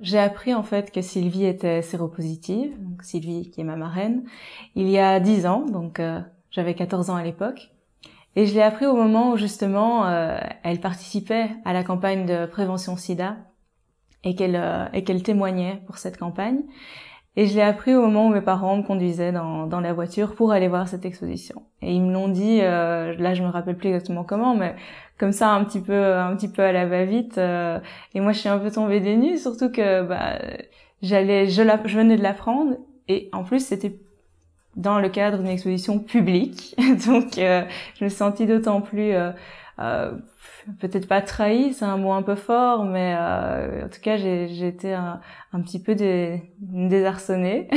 J'ai appris en fait que Sylvie était séropositive, Sylvie qui est ma marraine, il y a 10 ans, donc euh, j'avais 14 ans à l'époque. Et je l'ai appris au moment où justement euh, elle participait à la campagne de prévention sida et qu'elle euh, et qu'elle témoignait pour cette campagne. Et je l'ai appris au moment où mes parents me conduisaient dans, dans la voiture pour aller voir cette exposition. Et ils me l'ont dit, euh, là je me rappelle plus exactement comment, mais comme ça un petit peu, un petit peu à la va-vite. Euh, et moi je suis un peu tombée des nues, surtout que bah, j'allais, je, la, je venais de l'apprendre. Et en plus c'était dans le cadre d'une exposition publique, donc euh, je me sentis d'autant plus euh, euh, peut-être pas trahi, c'est un mot un peu fort, mais euh, en tout cas j'ai été un, petit peu désarçonné désarçonnée.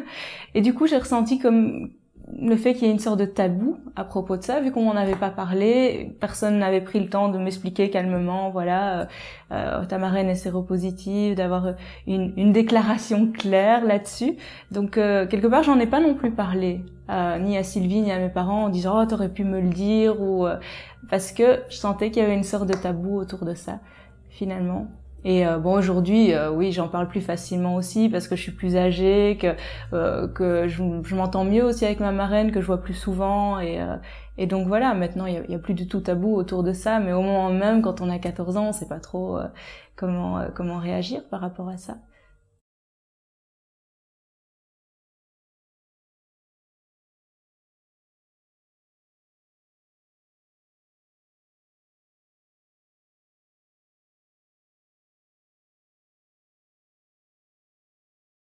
et du coup j'ai ressenti comme le fait qu'il y ait une sorte de tabou à propos de ça, vu qu'on n'en avait pas parlé, personne n'avait pris le temps de m'expliquer calmement, voilà, euh, euh ta marraine est séropositive, d'avoir une, une, déclaration claire là-dessus. Donc euh, quelque part, j'en ai pas non plus parlé, euh, ni à Sylvie, ni à mes parents, en disant oh t'aurais pu me le dire ou parce que je sentais qu'il y avait une sorte de tabou autour de ça, finalement. Et euh, bon, aujourd'hui, euh, oui, j'en parle plus facilement aussi parce que je suis plus âgée, que euh, je, m'entends mieux aussi avec ma marraine, que je vois plus souvent. Et, donc voilà, maintenant, il n'y a, plus du tout tabou autour de ça. Mais au moment même, quand on a 14 ans, on sait pas trop comment comment réagir par rapport à ça.